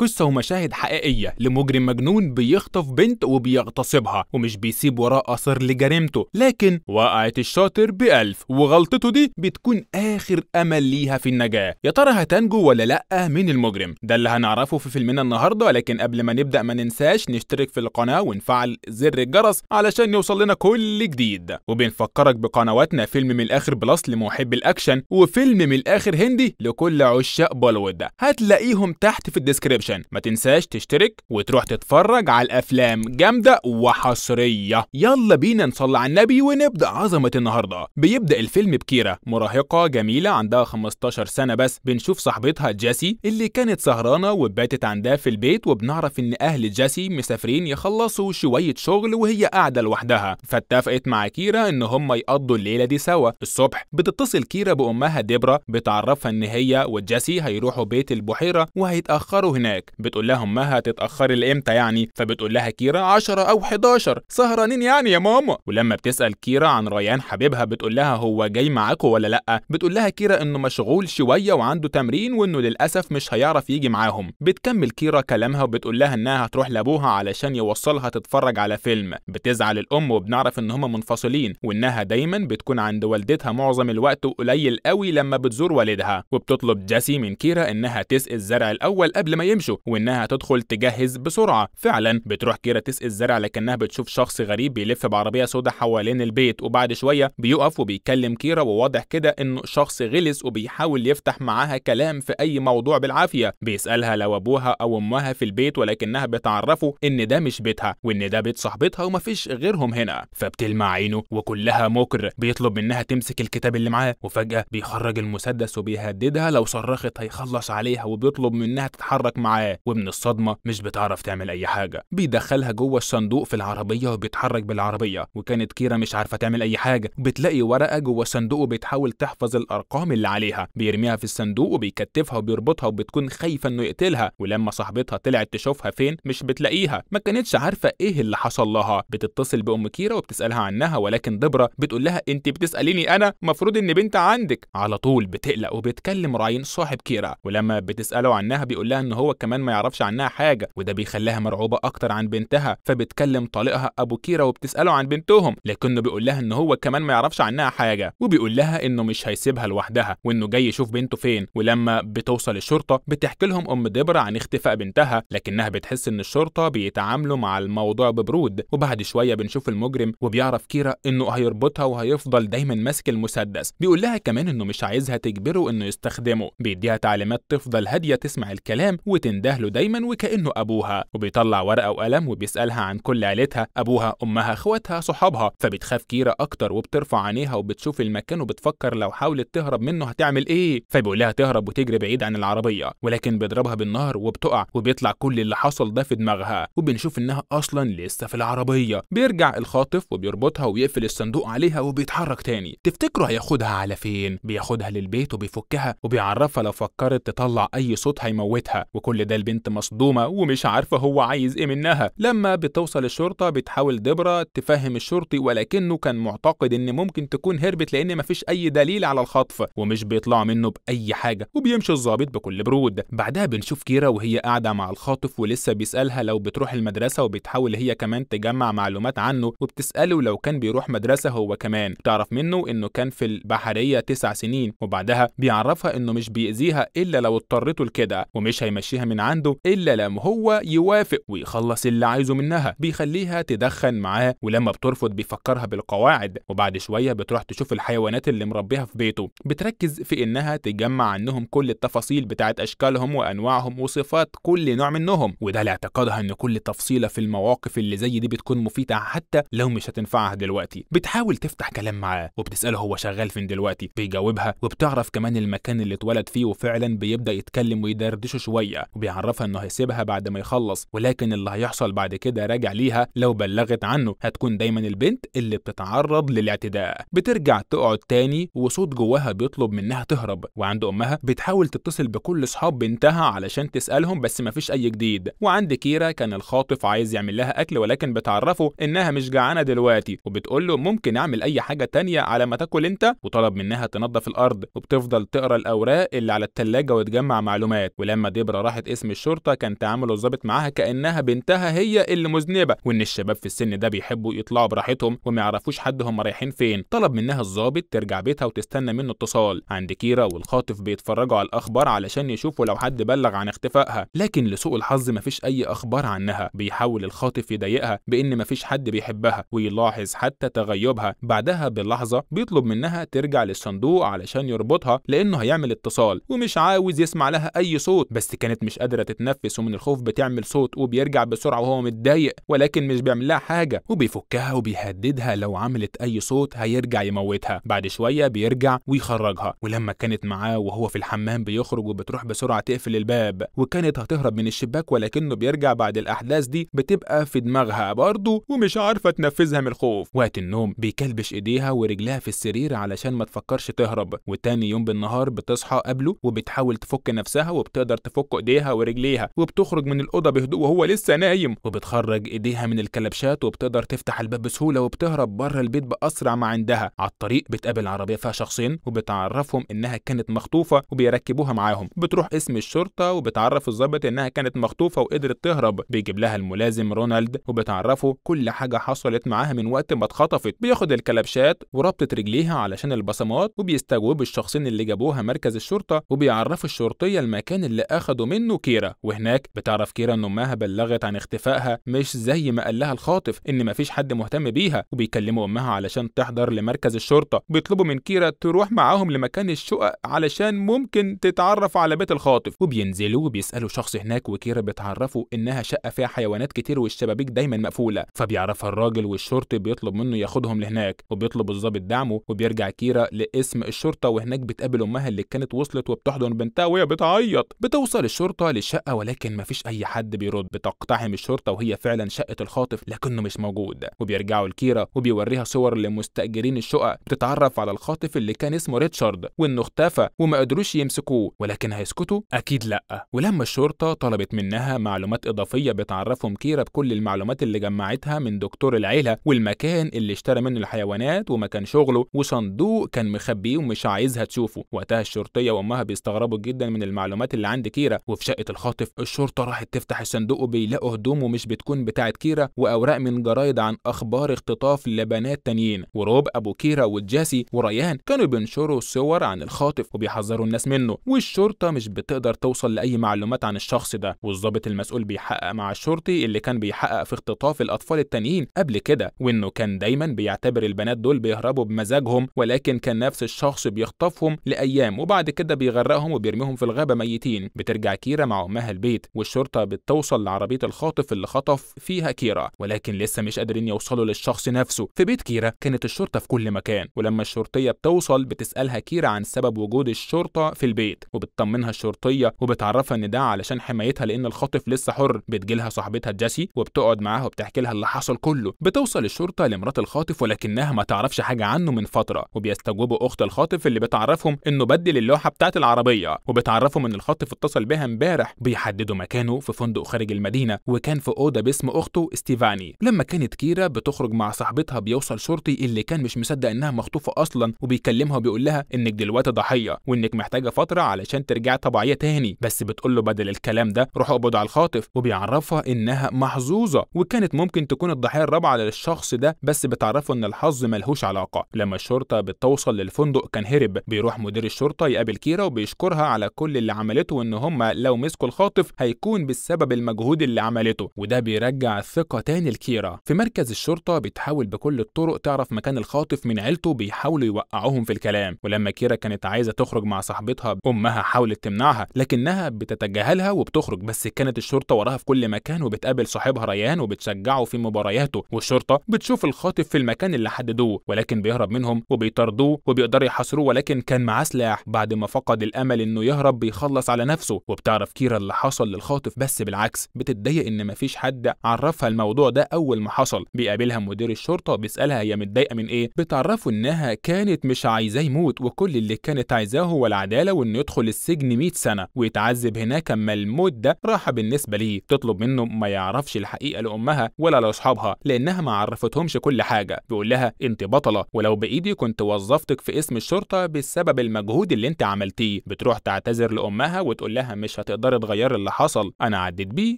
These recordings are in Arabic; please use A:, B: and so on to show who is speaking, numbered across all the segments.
A: قصة ومشاهد حقيقية لمجرم مجنون بيخطف بنت وبيغتصبها ومش بيسيب وراه أثر لجريمته لكن وقعت الشاطر بألف وغلطته دي بتكون آخر أمل ليها في النجاة يا ترى هتنجو ولا لأ من المجرم ده اللي هنعرفه في فيلمنا النهاردة لكن قبل ما نبدأ ما ننساش نشترك في القناة ونفعل زر الجرس علشان يوصل لنا كل جديد وبنفكرك بقنواتنا فيلم من الآخر بلس لمحب الأكشن وفيلم من الآخر هندي لكل عشاق بولود هتلاقيهم تحت في الديسكريبشن منشن ما تنساش تشترك وتروح تتفرج على الافلام جامده وحصريه يلا بينا نصلي على النبي ونبدا عظمه النهارده بيبدا الفيلم بكيرا مراهقه جميله عندها 15 سنه بس بنشوف صاحبتها جاسي اللي كانت سهرانه وباتت عندها في البيت وبنعرف ان اهل جاسي مسافرين يخلصوا شويه شغل وهي قاعده لوحدها فاتفقت مع كيرا ان هم يقضوا الليله دي سوا الصبح بتتصل كيرا بامها ديبرا بتعرفها ان هي وجاسي هيروحوا بيت البحيره وهيتاخروا هناك هناك بتقول لها امها تتاخري لامتى يعني فبتقول لها كيرا 10 او 11 سهرانين يعني يا ماما ولما بتسال كيرا عن ريان حبيبها بتقول لها هو جاي معاكوا ولا لا بتقول لها كيرا انه مشغول شويه وعنده تمرين وانه للاسف مش هيعرف يجي معاهم بتكمل كيرا كلامها وبتقول لها انها هتروح لابوها علشان يوصلها تتفرج على فيلم بتزعل الام وبنعرف ان هما منفصلين وانها دايما بتكون عند والدتها معظم الوقت وقليل قوي لما بتزور والدها وبتطلب جاسي من كيرا انها تسقي الزرع الاول قبل ما يمشي تمشوا وانها تدخل تجهز بسرعه فعلا بتروح كيرا تسقي الزرع لكنها بتشوف شخص غريب بيلف بعربيه سودا حوالين البيت وبعد شويه بيقف وبيكلم كيرا وواضح كده انه شخص غلس وبيحاول يفتح معاها كلام في اي موضوع بالعافيه بيسالها لو ابوها او امها في البيت ولكنها بتعرفه ان ده مش بيتها وان ده بيت صاحبتها ومفيش غيرهم هنا فبتلمع عينه وكلها مكر بيطلب منها تمسك الكتاب اللي معاه وفجاه بيخرج المسدس وبيهددها لو صرخت هيخلص عليها وبيطلب منها تتحرك معاه معاه ومن الصدمة مش بتعرف تعمل أي حاجة بيدخلها جوه الصندوق في العربية وبيتحرك بالعربية وكانت كيرا مش عارفة تعمل أي حاجة بتلاقي ورقة جوه الصندوق وبتحاول تحفظ الأرقام اللي عليها بيرميها في الصندوق وبيكتفها وبيربطها وبتكون خايفة إنه يقتلها ولما صاحبتها طلعت تشوفها فين مش بتلاقيها ما كانتش عارفة إيه اللي حصل لها بتتصل بأم كيرا وبتسألها عنها ولكن دبرة بتقول لها أنت بتسأليني أنا مفروض إن بنت عندك على طول بتقلق وبتكلم راين صاحب كيرا ولما بتسأله عنها بيقول لها إن هو كمان ما يعرفش عنها حاجه وده بيخليها مرعوبه اكتر عن بنتها فبتكلم طليقها ابو كيره وبتساله عن بنتهم لكنه بيقول لها ان هو كمان ما يعرفش عنها حاجه وبيقول لها انه مش هيسيبها لوحدها وانه جاي يشوف بنته فين ولما بتوصل الشرطه بتحكي لهم ام دبرة عن اختفاء بنتها لكنها بتحس ان الشرطه بيتعاملوا مع الموضوع ببرود وبعد شويه بنشوف المجرم وبيعرف كيرا انه هيربطها وهيفضل دايما ماسك المسدس بيقول لها كمان انه مش عايزها تجبره انه يستخدمه بيديها تعليمات تفضل هاديه تسمع الكلام وتن بتندهله دايما وكانه ابوها وبيطلع ورقه وقلم وبيسالها عن كل عيلتها ابوها امها اخواتها صحابها فبتخاف كيرا اكتر وبترفع عينيها وبتشوف المكان وبتفكر لو حاولت تهرب منه هتعمل ايه فبيقول لها تهرب وتجري بعيد عن العربيه ولكن بيضربها بالنار وبتقع وبيطلع كل اللي حصل ده في دماغها وبنشوف انها اصلا لسه في العربيه بيرجع الخاطف وبيربطها ويقفل الصندوق عليها وبيتحرك تاني تفتكروا هياخدها على فين بياخدها للبيت وبيفكها وبيعرفها لو فكرت تطلع اي صوت هيموتها وكل ده البنت مصدومة ومش عارفة هو عايز إيه منها لما بتوصل الشرطة بتحاول دبرة تفهم الشرطي ولكنه كان معتقد إن ممكن تكون هربت لأن مفيش أي دليل على الخطف ومش بيطلع منه بأي حاجة وبيمشي الضابط بكل برود بعدها بنشوف كيرا وهي قاعدة مع الخاطف ولسه بيسألها لو بتروح المدرسة وبتحاول هي كمان تجمع معلومات عنه وبتسأله لو كان بيروح مدرسة هو كمان تعرف منه إنه كان في البحرية تسع سنين وبعدها بيعرفها إنه مش بيأذيها إلا لو اضطرته لكده ومش هيمشيها من من عنده إلا لما هو يوافق ويخلص اللي عايزه منها بيخليها تدخن معاه ولما بترفض بيفكرها بالقواعد وبعد شوية بتروح تشوف الحيوانات اللي مربيها في بيته بتركز في إنها تجمع عنهم كل التفاصيل بتاعت أشكالهم وأنواعهم وصفات كل نوع منهم وده لاعتقادها إن كل تفصيلة في المواقف اللي زي دي بتكون مفيدة حتى لو مش هتنفعها دلوقتي بتحاول تفتح كلام معاه وبتسأله هو شغال فين دلوقتي بيجاوبها وبتعرف كمان المكان اللي اتولد فيه وفعلا بيبدأ يتكلم ويدردشوا شوية وبيعرفها انه هيسيبها بعد ما يخلص ولكن اللي هيحصل بعد كده راجع ليها لو بلغت عنه هتكون دايما البنت اللي بتتعرض للاعتداء بترجع تقعد تاني وصوت جواها بيطلب منها تهرب وعند امها بتحاول تتصل بكل اصحاب بنتها علشان تسالهم بس مفيش اي جديد وعند كيرا كان الخاطف عايز يعمل لها اكل ولكن بتعرفه انها مش جعانه دلوقتي وبتقول له ممكن اعمل اي حاجه تانية على ما تاكل انت وطلب منها تنظف الارض وبتفضل تقرا الاوراق اللي على التلاجة وتجمع معلومات ولما ديبرا راحت وسمت اسم الشرطه كان تعامل الظابط معاها كانها بنتها هي اللي مذنبه وان الشباب في السن ده بيحبوا يطلعوا براحتهم وما يعرفوش حد هم رايحين فين طلب منها الظابط ترجع بيتها وتستنى منه اتصال عند كيرا والخاطف بيتفرجوا على الاخبار علشان يشوفوا لو حد بلغ عن اختفائها لكن لسوء الحظ مفيش اي اخبار عنها بيحاول الخاطف يضايقها بان مفيش حد بيحبها ويلاحظ حتى تغيبها بعدها بلحظه بيطلب منها ترجع للصندوق علشان يربطها لانه هيعمل اتصال ومش عاوز يسمع لها اي صوت بس كانت مش مش قادرة تتنفس ومن الخوف بتعمل صوت وبيرجع بسرعة وهو متضايق ولكن مش بيعمل لها حاجة وبيفكها وبيهددها لو عملت أي صوت هيرجع يموتها بعد شوية بيرجع ويخرجها ولما كانت معاه وهو في الحمام بيخرج وبتروح بسرعة تقفل الباب وكانت هتهرب من الشباك ولكنه بيرجع بعد الأحداث دي بتبقى في دماغها برضه ومش عارفة تنفذها من الخوف وقت النوم بيكلبش إيديها ورجلها في السرير علشان ما تفكرش تهرب وتاني يوم بالنهار بتصحى قبله وبتحاول تفك نفسها وبتقدر تفك إيديها ايديها ورجليها وبتخرج من الاوضه بهدوء وهو لسه نايم وبتخرج ايديها من الكلبشات وبتقدر تفتح الباب بسهوله وبتهرب بره البيت باسرع ما عندها على الطريق بتقابل عربيه فيها شخصين وبتعرفهم انها كانت مخطوفه وبيركبوها معاهم بتروح اسم الشرطه وبتعرف الضابط انها كانت مخطوفه وقدرت تهرب بيجيب لها الملازم رونالد وبتعرفه كل حاجه حصلت معاها من وقت ما اتخطفت بياخد الكلبشات وربطه رجليها علشان البصمات وبيستجوب الشخصين اللي جابوها مركز الشرطه وبيعرفوا الشرطيه المكان اللي اخدوا منه له كيرا وهناك بتعرف كيرا ان امها بلغت عن اختفائها مش زي ما قال لها الخاطف ان مفيش حد مهتم بيها وبيكلموا امها علشان تحضر لمركز الشرطه بيطلبوا من كيرا تروح معاهم لمكان الشقق علشان ممكن تتعرف على بيت الخاطف وبينزلوا وبيسالوا شخص هناك وكيرا بتعرفوا انها شقه فيها حيوانات كتير والشبابيك دايما مقفوله فبيعرفها الراجل والشرطي بيطلب منه ياخدهم لهناك وبيطلب الضابط دعمه وبيرجع كيرا لاسم الشرطه وهناك بتقابل امها اللي كانت وصلت وبتحضن بنتها وهي بتعيط بتوصل الشرطه للشقة ولكن مفيش أي حد بيرد بتقتحم الشرطة وهي فعلا شقة الخاطف لكنه مش موجود وبيرجعوا لكيرا وبيوريها صور لمستأجرين الشقق بتتعرف على الخاطف اللي كان اسمه ريتشارد وإنه اختفى وما قدروش يمسكوه ولكن هيسكتوا أكيد لأ ولما الشرطة طلبت منها معلومات إضافية بتعرفهم كيرا بكل المعلومات اللي جمعتها من دكتور العيلة والمكان اللي اشترى منه الحيوانات ومكان شغله وصندوق كان مخبيه ومش عايزها تشوفه وقتها الشرطية وأمها بيستغربوا جدا من المعلومات اللي عند كيرا وفي شقة الخاطف الشرطة راحت تفتح الصندوق وبيلاقوا هدومه مش بتكون بتاعة كيرا وأوراق من جرايد عن أخبار اختطاف لبنات تانيين وروب أبو كيرا وجاسي وريان كانوا بينشروا صور عن الخاطف وبيحذروا الناس منه والشرطة مش بتقدر توصل لأي معلومات عن الشخص ده والظابط المسؤول بيحقق مع الشرطي اللي كان بيحقق في اختطاف الأطفال التانيين قبل كده وإنه كان دايما بيعتبر البنات دول بيهربوا بمزاجهم ولكن كان نفس الشخص بيخطفهم لأيام وبعد كده بيغرقهم وبيرميهم في الغابة ميتين بترجع كيرا مع أمها البيت والشرطة بتوصل لعربية الخاطف اللي خطف فيها كيرا ولكن لسه مش قادرين يوصلوا للشخص نفسه في بيت كيرا كانت الشرطة في كل مكان ولما الشرطية بتوصل بتسألها كيرا عن سبب وجود الشرطة في البيت وبتطمنها الشرطية وبتعرفها إن ده علشان حمايتها لأن الخاطف لسه حر بتجيلها صاحبتها جاسي وبتقعد معاها وبتحكي لها اللي حصل كله بتوصل الشرطة لمرات الخاطف ولكنها ما تعرفش حاجة عنه من فترة وبيستجوبوا أخت الخاطف اللي بتعرفهم إنه بدل اللوحة بتاعت العربية وبتعرفهم إن الخاطف اتصل بها امبارح امبارح بيحددوا مكانه في فندق خارج المدينة وكان في أوضة باسم أخته ستيفاني لما كانت كيرا بتخرج مع صاحبتها بيوصل شرطي اللي كان مش مصدق إنها مخطوفة أصلا وبيكلمها وبيقول لها إنك دلوقتي ضحية وإنك محتاجة فترة علشان ترجعي طبيعية تاني بس بتقول له بدل الكلام ده روح اقبض على الخاطف وبيعرفها إنها محظوظة وكانت ممكن تكون الضحية الرابعة للشخص ده بس بتعرفه إن الحظ ملهوش علاقة لما الشرطة بتوصل للفندق كان هرب بيروح مدير الشرطة يقابل كيرا وبيشكرها على كل اللي عملته وإن هم لو لو مسكوا الخاطف هيكون بسبب المجهود اللي عملته وده بيرجع الثقة تاني لكيرا في مركز الشرطة بتحاول بكل الطرق تعرف مكان الخاطف من عيلته بيحاولوا يوقعوهم في الكلام ولما كيرا كانت عايزة تخرج مع صاحبتها أمها حاولت تمنعها لكنها بتتجاهلها وبتخرج بس كانت الشرطة وراها في كل مكان وبتقابل صاحبها ريان وبتشجعه في مبارياته والشرطة بتشوف الخاطف في المكان اللي حددوه ولكن بيهرب منهم وبيطاردوه وبيقدروا يحاصروه ولكن كان معاه سلاح بعد ما فقد الأمل إنه يهرب بيخلص على نفسه وبتعرف تعرف كيرا اللي حصل للخاطف بس بالعكس بتتضايق ان مفيش حد عرفها الموضوع ده اول ما حصل بيقابلها مدير الشرطه بيسالها هي متضايقه من ايه بتعرفه انها كانت مش عايزاه يموت وكل اللي كانت عايزاه هو العداله وانه يدخل السجن 100 سنه ويتعذب هناك اما الموت ده راحه بالنسبه ليه تطلب منه ما يعرفش الحقيقه لامها ولا لاصحابها لانها ما عرفتهمش كل حاجه بيقول لها انت بطله ولو بايدي كنت وظفتك في اسم الشرطه بسبب المجهود اللي انت عملتيه بتروح تعتذر لامها وتقول لها مش هتقدر تقدر تغير اللي حصل انا عديت بيه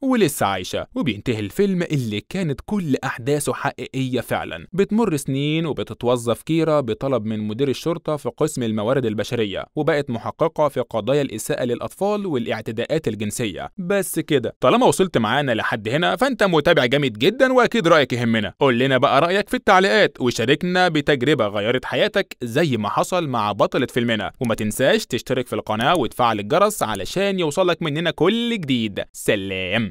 A: ولسه عايشه وبينتهي الفيلم اللي كانت كل احداثه حقيقيه فعلا بتمر سنين وبتتوظف كيرا بطلب من مدير الشرطه في قسم الموارد البشريه وبقت محققه في قضايا الاساءه للاطفال والاعتداءات الجنسيه بس كده طالما وصلت معانا لحد هنا فانت متابع جامد جدا واكيد رايك يهمنا قول لنا بقى رايك في التعليقات وشاركنا بتجربه غيرت حياتك زي ما حصل مع بطله فيلمنا وما تنساش تشترك في القناه وتفعل الجرس علشان يوصلك مننا كل جديد سلام